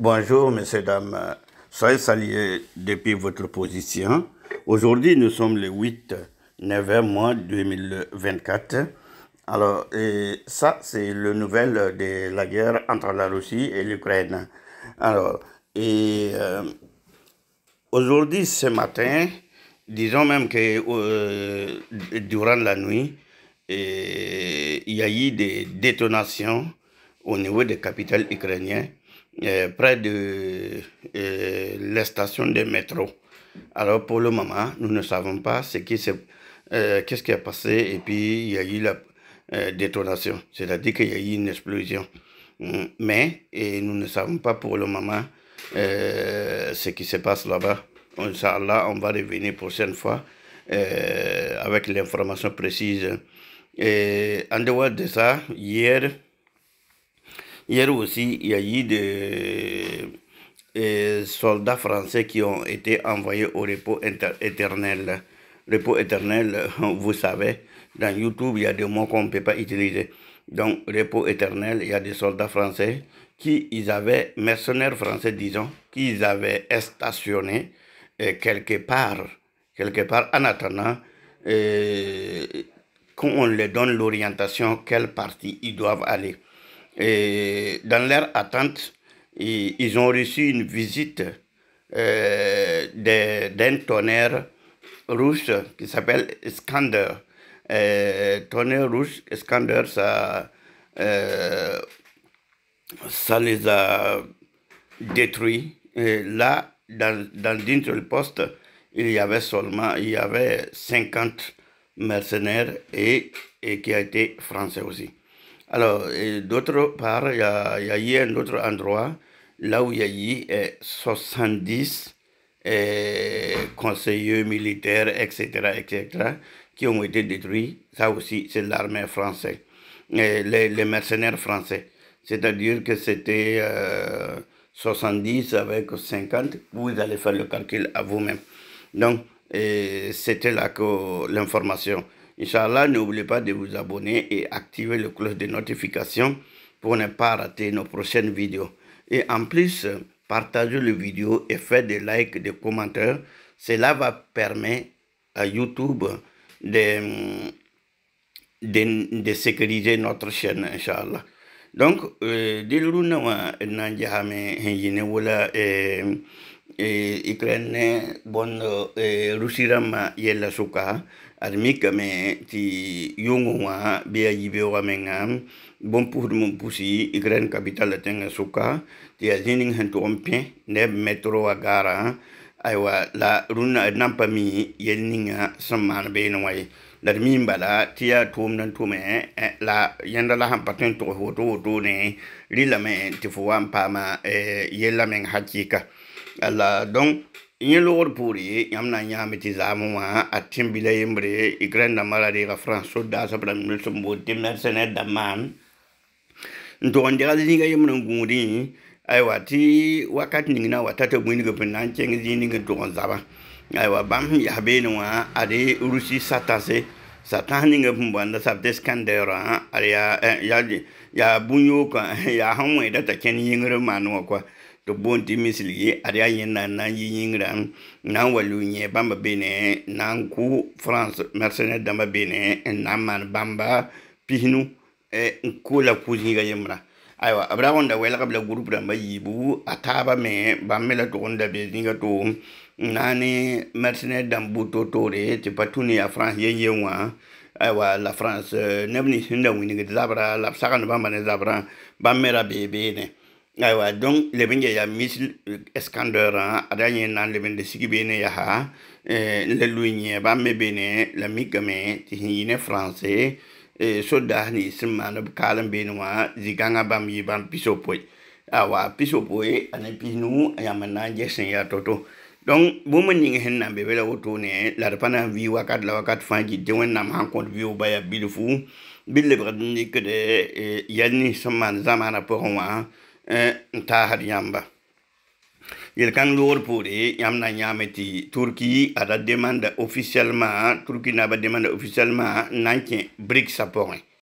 Bonjour, messieurs, dames. Soyez salués depuis votre position. Aujourd'hui, nous sommes le 8 novembre 2024. Alors, ça, c'est le nouvel de la guerre entre la Russie et l'Ukraine. Alors, et euh, aujourd'hui, ce matin, disons même que euh, durant la nuit, il y a eu des détonations au niveau des capitales ukrainiennes euh, près de euh, les stations de métro. Alors pour le moment, nous ne savons pas ce qui s'est euh, qu'est-ce qui a passé et puis il y a eu la détonation, c'est-à-dire qu'il y a eu une explosion. Mm, mais et nous ne savons pas pour le moment ce qui se passe là-bas. là on va revenir prochaine fois avec l'information précise. Et en dehors de ça, hier, Hier aussi, il y a eu des euh, soldats français qui ont été envoyés au repos éternel. Repos éternel, vous savez, dans YouTube, il y a des mots qu'on ne peut pas utiliser. Donc, repos éternel, il y a des soldats français qui, ils avaient, mercenaires français, disons, qu'ils avaient stationné euh, quelque part, quelque part en attendant euh, qu'on leur donne l'orientation, quelle partie ils doivent aller. Et dans leur attente, ils, ont reçu une visite euh, d'un tonnerre rouge qui s'appelle Skander. Euh, tonnerre rouge Skander, ça, euh, ça les a détruits. Et là, dans, dans une seule poste, il y avait seulement il y avait 50 mercenaires et, et qui a été français aussi. Alors, d'autre part, il y a, eu un autre endroit, là où il y a eu 70 eh, eh, conseillers militaires, etc., etc., qui ont été détruits. Ça aussi, c'est l'armée française, eh, les, mercenaires français. C'est-à-dire que c'était 70 euh, avec 50, vous allez faire le calcul à vous-même. Donc, c'était là que l'information. Inch'Allah, n'oubliez pas de vous abonner et activer le cloche de notification pour ne pas rater nos prochaines vidéos. Et en plus, partagez les vidéo et faites des likes, des commentaires. Cela va permettre à YouTube de, sécuriser notre chaîne, Inch'Allah. Donc, euh, ucrne n rusi rãba yella ska ad mikame tɩ ygẽ wã bi aybeoga mea bõn pusdmn pusi ucne kapital teasa tɩa zĩninsntgn pẽ neb metroãnan pa mi yel ninŋa sẽn maan been wã yla mi bala tɩ ya tʋʋm tʋm yãndalasn pa tõe tgs woto wotoe relame ti fwan paama yella me hakɩka la donc yin lor puri yãmb na n yãame tɩ zaam wã a tẽm da mara y grãn dãmbã da reega france sodaasã b rãmb sẽn boond tɩ mercenaire da maan n tog n degd zĩiga ngudi n gũudẽ aywa tɩ wakat ning na wa tata bõe ning b na n kẽng zĩig ning n tog n zaba aywa bãmb sẽn yas beene wã ad da satãse satãs ning sẽn boanda sabd ya ya yaa bũn-yookã yaa eh, sẽn da t'a ken yĩngr maan wã to bonti misiligi ada r yin na nan yi yingran nan walu nye bamba bene nan ku france mercenaire damba bene nan man bamba pihinu eh, ku la k u z i g a yemra aywa abra wanda wela kabla group damba yibu ataba me bamela to w onda be zinga to nani mercenaire dambu to tore ti patuni a france yeyewa aywa la france nebni hinda winigi zabra la s a k a n a bamba ne zabra bamera bebe ne aywa donc lebin je ya misil scandeur a adañe nan lebin de sigi bene ya ha eh, le lu ñe ba me bene la mi gamé ti hinine français e so dahni simma no kalam bene wa ziganga bam yi bam piso poy awa piso poy ane pinu ya manna je sen ya toto donc bu ma ñi hen nam be wala woto ne la rapana vi wa kat la wa kat fa ji de wonna ma kon vi o ba ya bilfu bilibra ni ke de eh, yanni samman zamana pour moi Eh, tahar yamba yel kan luar puri, yam na nyameti turki ada demanda officiellement turki naaba demanda officiellement n na n